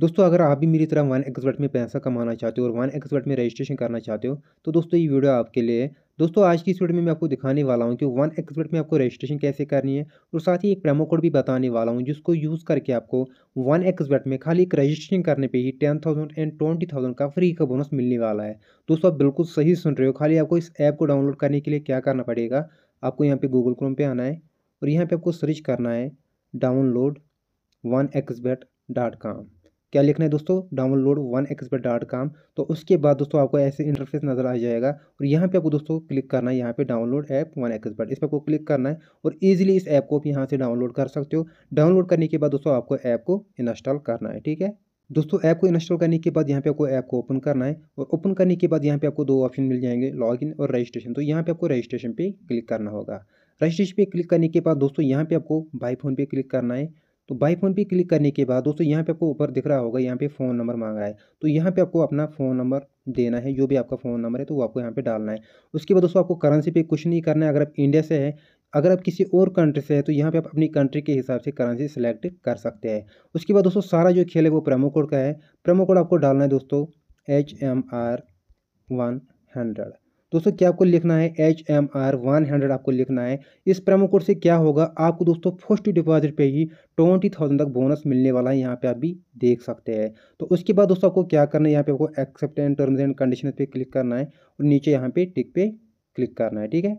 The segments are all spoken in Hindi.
दोस्तों अगर आप भी मेरी तरह वन एक्सपर्ट में पैसा कमाना चाहते हो और वन एक्सपर्ट में रजिस्ट्रेशन करना चाहते हो तो दोस्तों ये वीडियो आपके लिए है दोस्तों आज की इस वीडियो में मैं आपको दिखाने वाला हूँ कि वन एक्सपर्ट में आपको रजिस्ट्रेशन कैसे करनी है और साथ ही एक प्रेमो कोड भी बताने वाला हूँ जिसको यूज़ करके आपको वन एक्सपर्ट में खाली एक रजिस्ट्रेशन करने पर ही ten thousand and twenty thousand का फ्री का बोनस मिलने वाला है दोस्तों आप बिल्कुल सही सुन रहे हो खाली आपको इस ऐप को डाउनलोड करने के लिए क्या करना पड़ेगा आपको यहाँ पर गूगल क्रोम पर आना है और यहाँ पर आपको सर्च करना है download one xbet dot com क्या लिखना है दोस्तों download one expert dot com तो उसके बाद दोस्तों आपको ऐसे इंटरफेस नज़र आ जाएगा और यहाँ पे आपको दोस्तों क्लिक करना है यहाँ पे डाउनलोड ऐप वन एक्सपर्ट इस पर आपको क्लिक करना है और इजीली इस ऐप को आप यहाँ से डाउनलोड कर सकते हो डाउनलोड करने के बाद दोस्तों आपको ऐप को इंस्टॉल करना है ठीक है दोस्तों ऐप को इंस्टॉल करने के बाद यहाँ पे आपको ऐप को ओपन करना है और ओपन करने के बाद यहाँ पे आपको दो ऑप्शन मिल जाएंगे लॉगिन और रजिस्ट्रेशन तो यहाँ पे आपको रजिस्ट्रेशन पे क्लिक करना होगा रजिस्ट्रेशन पे क्लिक करने के बाद दोस्तों यहाँ पे आपको बाई फोन पे क्लिक करना है तो बाई फ़ोन पे क्लिक करने के बाद दोस्तों यहाँ पे आपको ऊपर दिख रहा होगा यहाँ पे फ़ोन नंबर मांग रहा है तो यहाँ पे आपको अपना फ़ोन नंबर देना है जो भी आपका फ़ोन नंबर है तो वो आपको यहाँ पे डालना है उसके बाद दोस्तों आपको करेंसी पे कुछ नहीं करना है अगर आप इंडिया से है अगर आप किसी और कंट्री से है तो यहाँ पे आप अपनी कंट्री के हिसाब से करेंसी सेलेक्ट कर सकते हैं उसके बाद दोस्तों सारा जो खेल है वो प्रोमो कोड का है प्रोमो कोड आपको डालना है दोस्तों H M R one hundred दोस्तों क्या आपको लिखना है H M R one hundred आपको लिखना है इस प्रोमो कोड से क्या होगा आपको दोस्तों फर्स्ट डिपॉजिट पे ही ट्वेंटी थाउजेंड तक बोनस मिलने वाला है यहाँ पे आप भी देख सकते हैं तो उसके बाद दोस्तों आपको क्या करना है यहाँ पे आपको accept and terms and condition पे क्लिक करना है और नीचे यहाँ पे टिक पे क्लिक करना है ठीक है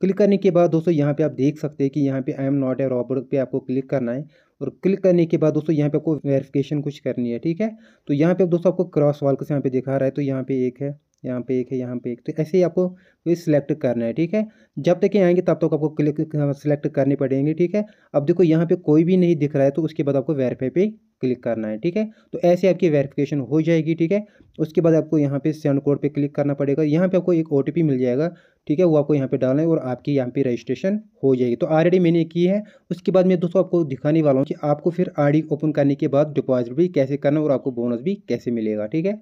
क्लिक करने के बाद दोस्तों यहाँ पे आप देख सकते हैं कि यहाँ पे I am not a robot पे आपको क्लिक करना है और क्लिक करने के बाद दोस्तों यहाँ पे आपको वेरिफिकेशन कुछ करनी है ठीक है तो यहाँ पे दोस्तों आपको क्रॉस वाल से यहाँ पे दिखा रहा है तो यहाँ पे एक है यहाँ पे एक है यहाँ पे एक तो ऐसे ही आपको ये सिलेक्ट करना है ठीक है जब तक ये आएंगे तब तक आपको क्लिक सिलेक्ट करने पड़ेंगे ठीक है अब देखो यहाँ पे कोई भी नहीं दिख रहा है तो उसके बाद आपको वेरीफाई पे क्लिक करना है ठीक है तो ऐसे आपकी वेरिफिकेशन हो जाएगी ठीक है उसके बाद आपको यहाँ पे सेंड कोड पे क्लिक करना पड़ेगा यहाँ पे आपको एक ओ मिल जाएगा ठीक है वो आपको यहाँ पे डालना है और आपकी यहाँ पे रजिस्ट्रेशन हो जाएगी तो ऑलरेडी मैंने की है उसके बाद मैं दोस्तों आपको दिखाने वाला हूँ कि आपको फिर आर ओपन करने के बाद डिपॉजिट भी कैसे करना और आपको बोनस भी कैसे मिलेगा ठीक है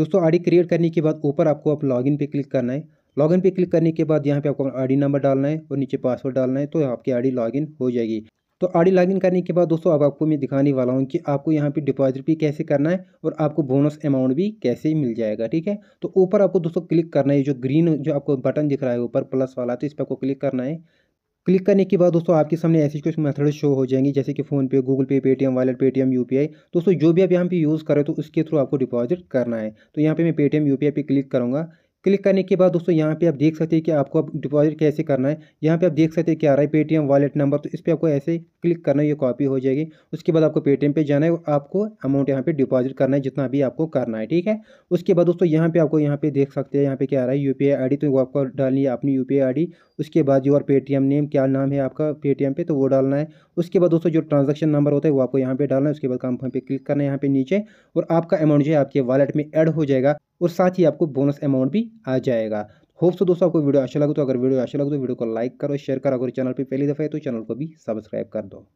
दोस्तों आईडी क्रिएट करने के बाद ऊपर आपको आप लॉगिन पे क्लिक करना है लॉगिन पे क्लिक करने के बाद यहाँ पे आपको आईडी नंबर डालना है और नीचे पासवर्ड डालना है तो आपकी आईडी लॉगिन हो जाएगी तो आईडी लॉगिन करने के बाद दोस्तों अब आपको मैं दिखाने वाला हूँ कि आपको यहाँ पे डिपॉजिट भी कैसे करना है और आपको बोनस अमाउंट भी कैसे मिल जाएगा ठीक है तो ऊपर आपको दोस्तों क्लिक करना है जो ग्रीन जो आपको बटन दिख रहा है ऊपर प्लस वाला तो इस पर आपको क्लिक करना है क्लिक करने के बाद दोस्तों आपके सामने ऐसी कुछ मेथड शो हो जाएंगी जैसे कि फोन पे गूगल पे पेटीएम वॉलेट पेटीएम यूपीआई दोस्तों जो भी आप यहाँ पे यूज़ करें तो उसके थ्रू आपको डिपॉजिट करना है तो यहाँ पे मैं पेटीएम यूपीआई पे क्लिक करूँगा क्लिक करने के बाद दोस्तों यहाँ पे आप देख सकते हैं कि आपको डिपॉजिट कैसे करना है यहाँ पे आप देख सकते हैं क्या आ रहा है पेटीएम वॉलेट नंबर तो इस पर आपको ऐसे क्लिक करना ये कॉपी हो जाएगी उसके बाद आपको पेटीएम पे जाना है आपको अमाउंट यहाँ पे डिपॉजिट करना है जितना भी आपको करना है ठीक है उसके बाद दोस्तों यहाँ पे आपको यहाँ पे देख सकते हैं यहाँ पे क्या आ रहा है यू पी तो वो आपको डालनी है अपनी यू पी उसके बाद जो और पेटीएम नेम क्या नाम है आपका पेटीएम पर तो वो डालना है उसके बाद दोस्तों जो ट्रांजेक्शन नंबर होता है वो आपको यहाँ पे डालना है उसके बाद कंफर्म पे क्लिक करना है यहाँ पे नीचे और आपका अमाउंट जो है आपके वालेट में एड हो जाएगा और साथ ही आपको बोनस अमाउंट भी आ जाएगा होप सो दोस्तों आपको वीडियो अच्छा लगे तो अगर वीडियो अच्छा लगे तो वीडियो को लाइक करो शेयर करो अगर चैनल पर पहली दफ़ा है तो चैनल को भी सब्सक्राइब कर दो